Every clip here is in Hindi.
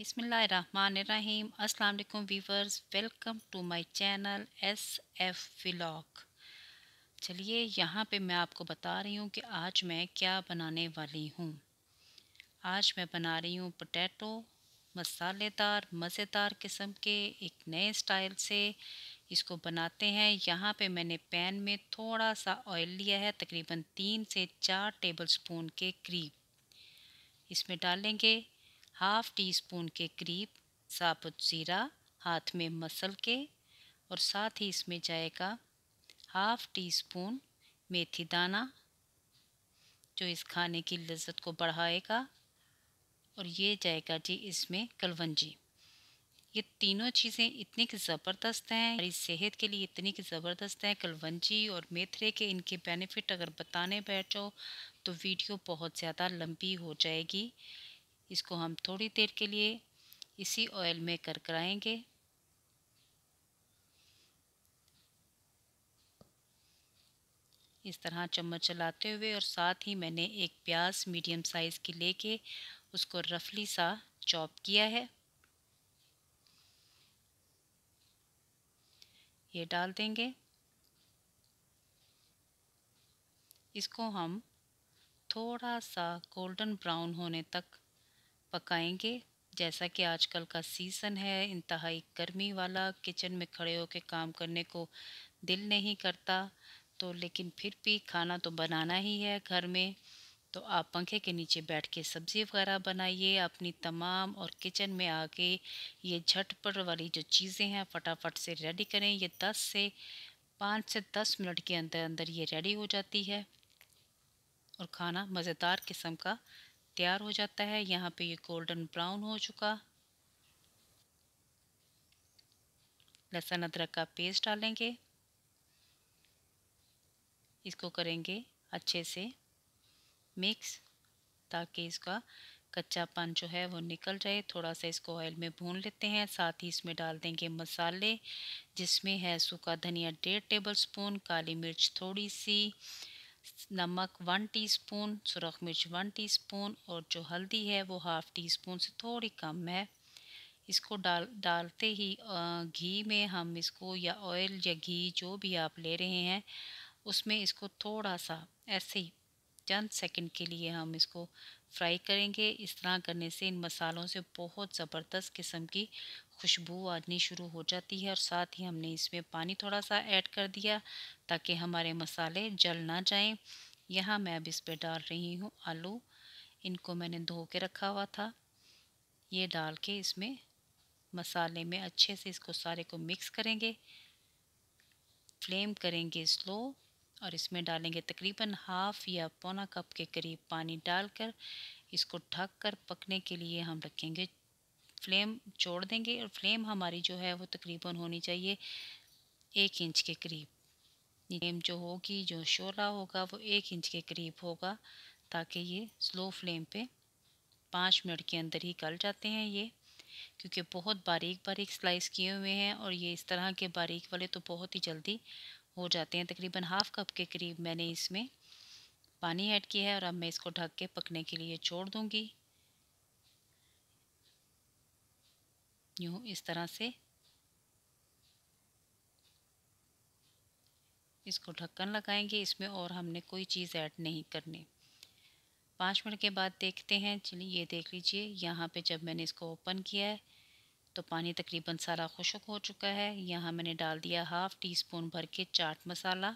बिसमीम अस्सलाम viewers welcome to my channel S F vlog चलिए यहाँ पे मैं आपको बता रही हूँ कि आज मैं क्या बनाने वाली हूँ आज मैं बना रही हूँ पोटैटो मसालेदार मज़ेदार किस्म के एक नए स्टाइल से इसको बनाते हैं यहाँ पे मैंने पैन में थोड़ा सा ऑयल लिया है तकरीबन तीन से चार टेबल स्पून के करीब इसमें डालेंगे हाफ टी स्पून के करीब साबुत ज़ीरा हाथ में मसल के और साथ ही इसमें जाएगा हाफ टी स्पून मेथी दाना जो इस खाने की लज्जत को बढ़ाएगा और ये जाएगा जी इसमें कलवंजी ये तीनों चीज़ें इतनी ज़बरदस्त हैं हमारी सेहत के लिए इतनी ज़बरदस्त हैं कलवंजी और मेथरे के इनके बेनिफिट अगर बताने बैठो तो वीडियो बहुत ज़्यादा लंबी हो जाएगी इसको हम थोड़ी देर के लिए इसी ऑयल में करकराएंगे इस तरह चम्मच चलाते हुए और साथ ही मैंने एक प्याज मीडियम साइज़ की लेके उसको रफली सा चॉप किया है ये डाल देंगे इसको हम थोड़ा सा गोल्डन ब्राउन होने तक पकाएंगे जैसा कि आजकल का सीज़न है इंतहाई गर्मी वाला किचन में खड़े होकर काम करने को दिल नहीं करता तो लेकिन फिर भी खाना तो बनाना ही है घर में तो आप पंखे के नीचे बैठ के सब्ज़ी वगैरह बनाइए अपनी तमाम और किचन में आके ये झटपट वाली जो चीज़ें हैं फटाफट से रेडी करें ये दस से पाँच से दस मिनट के अंदर अंदर ये रेडी हो जाती है और खाना मज़ेदार किस्म का तैयार हो जाता है यहाँ पे ये गोल्डन ब्राउन हो चुका लहसुन अदरक का पेस्ट डालेंगे इसको करेंगे अच्छे से मिक्स ताकि इसका कच्चापन जो है वो निकल जाए थोड़ा सा इसको ऑयल में भून लेते हैं साथ ही इसमें डाल देंगे मसाले जिसमें है सूखा धनिया डेढ़ टेबल स्पून काली मिर्च थोड़ी सी नमक वन टीस्पून सुरख मिर्च वन टीस्पून और जो हल्दी है वो हाफ़ टी स्पून से थोड़ी कम है इसको डाल डालते ही घी में हम इसको या ऑयल या घी जो भी आप ले रहे हैं उसमें इसको थोड़ा सा ऐसे ही चंद सेकंड के लिए हम इसको फ्राई करेंगे इस तरह करने से इन मसालों से बहुत ज़बरदस्त किस्म की खुशबू आनी शुरू हो जाती है और साथ ही हमने इसमें पानी थोड़ा सा ऐड कर दिया ताकि हमारे मसाले जल ना जाएं यहाँ मैं अब इस पर डाल रही हूँ आलू इनको मैंने धो के रखा हुआ था ये डाल के इसमें मसाले में अच्छे से इसको सारे को मिक्स करेंगे फ्लेम करेंगे स्लो और इसमें डालेंगे तकरीबन हाफ या पौना कप के करीब पानी डालकर इसको ढक कर पकने के लिए हम रखेंगे फ्लेम छोड़ देंगे और फ्लेम हमारी जो है वो तकरीबन होनी चाहिए एक इंच के करीब फ्लेम जो होगी जो शोला होगा वो एक इंच के करीब होगा ताकि ये स्लो फ्लेम पे पाँच मिनट के अंदर ही गल जाते हैं ये क्योंकि बहुत बारीक बारीक स्लाइस किए हुए हैं और ये इस तरह के बारीक वाले तो बहुत ही जल्दी हो जाते हैं तकरीबन हाफ़ कप के करीब मैंने इसमें पानी ऐड किया है और अब मैं इसको ढक के पकने के लिए छोड़ दूंगी यूँ इस तरह से इसको ढक्कन लगाएंगे इसमें और हमने कोई चीज़ ऐड नहीं करनी पाँच मिनट के बाद देखते हैं चलिए ये देख लीजिए यहाँ पे जब मैंने इसको ओपन किया है तो पानी तकरीबन सारा खुशक हो चुका है यहाँ मैंने डाल दिया हाफ़ टी स्पून भर के चाट मसाला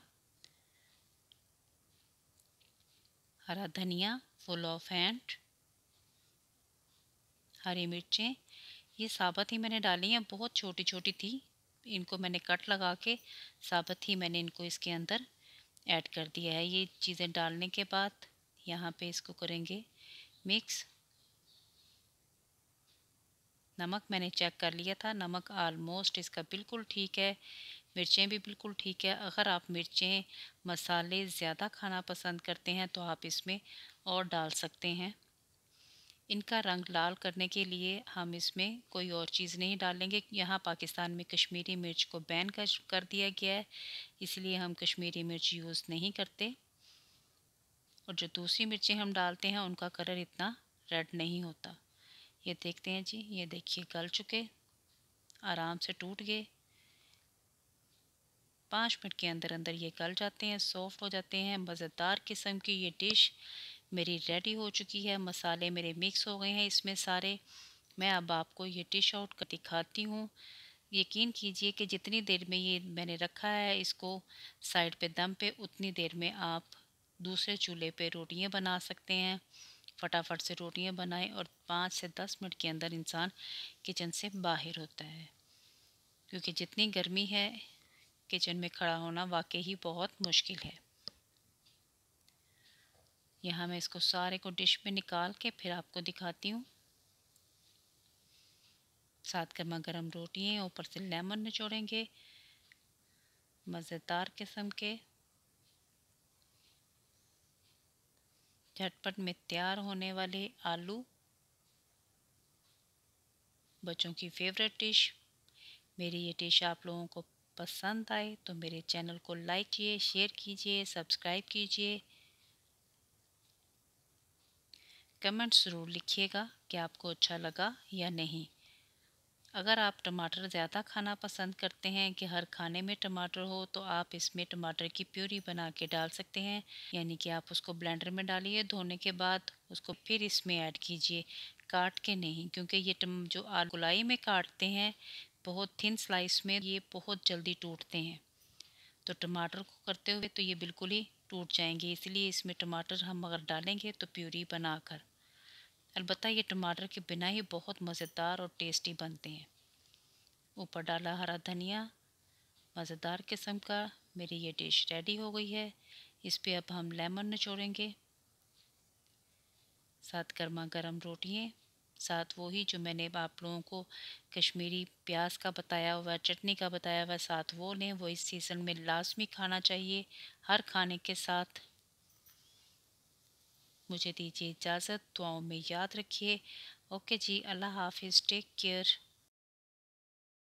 हरा धनिया फुल ऑफ हैंड हरी मिर्चें ये साबत ही मैंने डाली हैं बहुत छोटी छोटी थी इनको मैंने कट लगा के साबत ही मैंने इनको इसके अंदर ऐड कर दिया है ये चीज़ें डालने के बाद यहाँ पे इसको करेंगे मिक्स नमक मैंने चेक कर लिया था नमक आलमोस्ट इसका बिल्कुल ठीक है मिर्चें भी बिल्कुल ठीक है अगर आप मिर्चें मसाले ज़्यादा खाना पसंद करते हैं तो आप इसमें और डाल सकते हैं इनका रंग लाल करने के लिए हम इसमें कोई और चीज़ नहीं डालेंगे यहाँ पाकिस्तान में कश्मीरी मिर्च को बैन कर कर दिया गया है इसलिए हम कश्मीरी मिर्च यूज़ नहीं करते और जो दूसरी मिर्चें हम डालते हैं उनका कलर इतना रेड नहीं होता ये देखते हैं जी ये देखिए गल चुके आराम से टूट गए पाँच मिनट के अंदर अंदर ये गल जाते हैं सॉफ्ट हो जाते हैं मज़ेदार किस्म की ये डिश मेरी रेडी हो चुकी है मसाले मेरे मिक्स हो गए हैं इसमें सारे मैं अब आपको ये डिश आउट कर दिखाती हूँ यकीन कीजिए कि जितनी देर में ये मैंने रखा है इसको साइड पे दम पे उतनी देर में आप दूसरे चूल्हे पे रोटियाँ बना सकते हैं फटाफट से रोटियां बनाएं और पाँच से दस मिनट के अंदर इंसान किचन से बाहर होता है क्योंकि जितनी गर्मी है किचन में खड़ा होना वाकई ही बहुत मुश्किल है यहाँ मैं इसको सारे को डिश में निकाल के फिर आपको दिखाती हूँ साथ गर्मा गर्म रोटियाँ ऊपर से लेमन निचोड़ेंगे मज़ेदार किस्म के झटपट में तैयार होने वाले आलू बच्चों की फेवरेट डिश मेरी ये डिश आप लोगों को पसंद आए तो मेरे चैनल को लाइक कीजिए शेयर कीजिए सब्सक्राइब कीजिए कमेंट्स ज़रूर लिखिएगा कि आपको अच्छा लगा या नहीं अगर आप टमाटर ज़्यादा खाना पसंद करते हैं कि हर खाने में टमाटर हो तो आप इसमें टमाटर की प्यूरी बना के डाल सकते हैं यानी कि आप उसको ब्लेंडर में डालिए धोने के बाद उसको फिर इसमें ऐड कीजिए काट के नहीं क्योंकि ये टम जो आल गुलाई में काटते हैं बहुत थिन स्लाइस में ये बहुत जल्दी टूटते हैं तो टमाटर को करते हुए तो ये बिल्कुल ही टूट जाएंगे इसलिए इसमें टमाटर हम अगर डालेंगे तो प्यूरी बनाकर अलबत् ये टमाटर के बिना ही बहुत मज़ेदार और टेस्टी बनते हैं ऊपर डाला हरा धनिया मज़ेदार किस्म का मेरी ये डिश रेडी हो गई है इस पर अब हम लेमन निचोड़ेंगे साथ गर्मा गर्म रोटियाँ साथ वही जो मैंने आप लोगों को कश्मीरी प्याज का बताया हुआ चटनी का बताया हुआ साथ वो लें वो इस सीज़न में लाजमी खाना चाहिए हर खाने के साथ मुझे दीजिए इजाज़त दुआओं में याद रखिए ओके जी अल्लाह हाफिज़ टेक केयर